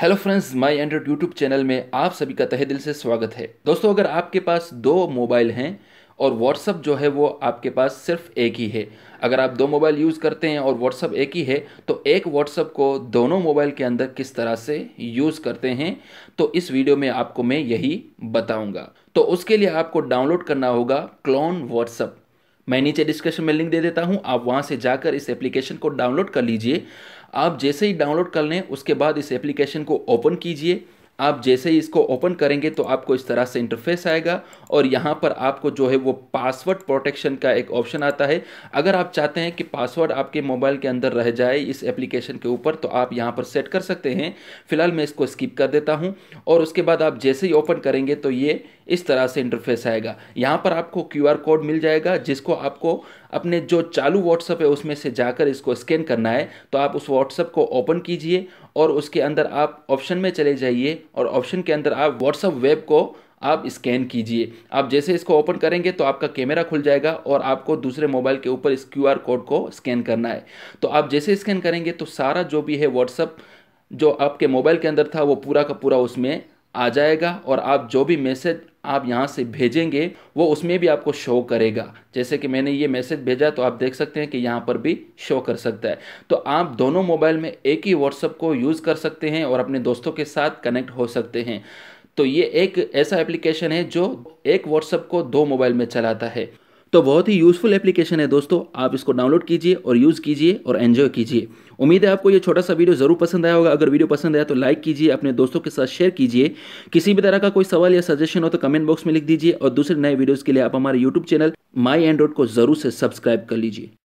hello friends my Android YouTube channel में आप सभी का तहे दिल से स्वागत है दोस्तों अगर आपके पास दो मोबाइल हैं और व्हाट्सअप जो है वो आपके पास सिर्फ एक ही है अगर आप दो मोबाइल यूज़ करते हैं और व्हाट्सअप एक ही है तो एक व्हाट्सअप को दोनों मोबाइल के अंदर किस तरह से यूज़ करते हैं तो इस वीडियो में आपको मैं यही बताऊँगा तो उसके लिए आपको डाउनलोड करना होगा क्लोन व्हाट्सअप मैं नीचे डिस्क्रिप्शन में लिंक दे देता हूँ आप वहाँ से जाकर इस एप्लीकेशन को डाउनलोड कर लीजिए आप जैसे ही डाउनलोड कर लें उसके बाद इस एप्लीकेशन को ओपन कीजिए आप जैसे ही इसको ओपन करेंगे तो आपको इस तरह से इंटरफेस आएगा और यहाँ पर आपको जो है वो पासवर्ड प्रोटेक्शन का एक ऑप्शन आता है अगर आप चाहते हैं कि पासवर्ड आपके मोबाइल के अंदर रह जाए इस एप्लीकेशन के ऊपर तो आप यहाँ पर सेट कर सकते हैं फिलहाल मैं इसको स्किप कर देता हूँ और उसके बाद आप जैसे ही ओपन करेंगे तो ये इस तरह से इंटरफेस आएगा यहाँ पर आपको क्यू कोड मिल जाएगा जिसको आपको अपने जो चालू व्हाट्सअप है उसमें से जाकर इसको स्कैन करना है तो आप उस व्हाट्सअप को ओपन कीजिए और उसके अंदर आप ऑप्शन में चले जाइए और ऑप्शन के अंदर आप व्हाट्सअप वेब को आप स्कैन कीजिए आप जैसे इसको ओपन करेंगे तो आपका कैमरा खुल जाएगा और आपको दूसरे मोबाइल के ऊपर इस क्यू कोड को स्कैन करना है तो आप जैसे स्कैन करेंगे तो सारा जो भी है व्हाट्सअप जो आपके मोबाइल के अंदर था वो पूरा का पूरा उसमें आ जाएगा और आप जो भी मैसेज आप यहाँ से भेजेंगे वो उसमें भी आपको शो करेगा जैसे कि मैंने ये मैसेज भेजा तो आप देख सकते हैं कि यहाँ पर भी शो कर सकता है तो आप दोनों मोबाइल में एक ही व्हाट्सअप को यूज़ कर सकते हैं और अपने दोस्तों के साथ कनेक्ट हो सकते हैं तो ये एक ऐसा एप्लीकेशन है जो एक व्हाट्सअप को दो मोबाइल में चलाता है तो बहुत ही यूज़फुल एप्लीकेशन है दोस्तों आप इसको डाउनलोड कीजिए और यूज़ कीजिए और एन्जॉय कीजिए उम्मीद है आपको ये छोटा सा वीडियो ज़रूर पसंद आया होगा अगर वीडियो पसंद आया तो लाइक कीजिए अपने दोस्तों के साथ शेयर कीजिए किसी भी तरह का कोई सवाल या सजेशन हो तो कमेंट बॉक्स में लिख दीजिए और दूसरे नए वीडियोज़ के लिए आप हमारे यूट्यूब चैनल माई एंड्रॉइड को ज़रूर से सब्सक्राइब कर लीजिए